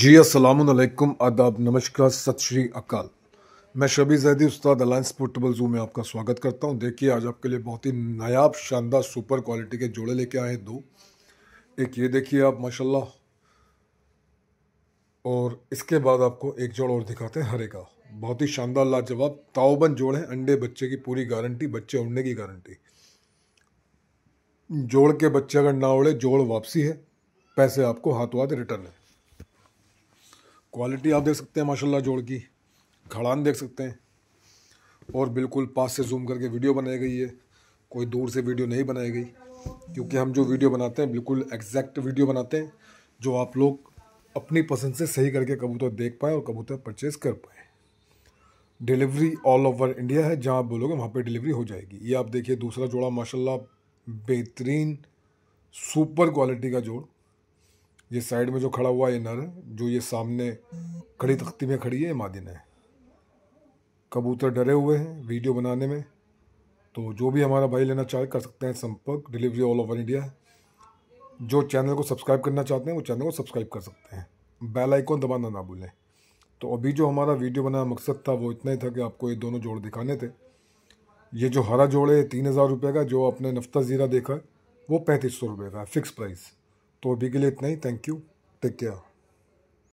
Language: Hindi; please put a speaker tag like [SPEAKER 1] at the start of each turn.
[SPEAKER 1] जी असलम आदाब नमस्कार सत श्री अकाल मैं शबी जैदी उस्ताद अलायंस पोर्टेबल जू में आपका स्वागत करता हूं देखिए आज आपके लिए बहुत ही नायाब शानदार सुपर क्वालिटी के जोड़े लेके आए हैं दो एक ये देखिए आप माशाल्लाह और इसके बाद आपको एक जोड़ और दिखाते हैं हरे का बहुत ही शानदार लाजवाब ताओबन जोड़ है अंडे बच्चे की पूरी गारंटी बच्चे उड़ने की गारंटी जोड़ के बच्चे अगर ना उड़े जोड़ वापसी है पैसे आपको हाथों हाथ रिटर्न है क्वालिटी आप देख सकते हैं माशाल्लाह जोड़ की खड़ान देख सकते हैं और बिल्कुल पास से जूम करके वीडियो बनाई गई है कोई दूर से वीडियो नहीं बनाई गई क्योंकि हम जो वीडियो बनाते हैं बिल्कुल एग्जैक्ट वीडियो बनाते हैं जो आप लोग अपनी पसंद से सही करके कबूतर देख पाएँ और कबूतर परचेज़ कर पाएँ डिलीवरी ऑल ओवर इंडिया है जहाँ आप बोलोगे वहाँ पर डिलीवरी हो जाएगी ये आप देखिए दूसरा जोड़ा माशाल्लाह बेहतरीन सुपर क्वालिटी का जोड़ ये साइड में जो खड़ा हुआ है नर जो ये सामने खड़ी तख्ती में खड़ी है मादिन है कबूतर डरे हुए हैं वीडियो बनाने में तो जो भी हमारा भाई लेना चाहे कर सकते हैं संपर्क डिलीवरी ऑल ओवर इंडिया जो चैनल को सब्सक्राइब करना चाहते हैं वो चैनल को सब्सक्राइब कर सकते हैं बेल आइकॉन दबाना ना भूलें तो अभी जो हमारा वीडियो बनाया मकसद था वो इतना ही था कि आपको ये दोनों जोड़ दिखाने थे ये जो हरा जोड़ है तीन हज़ार रुपये का जो आपने नफ्ता ज़ीरा देखा वो पैंतीस सौ रुपये का है फिक्स प्राइस तो अभी के लिए इतना ही थैंक यू टेक केयर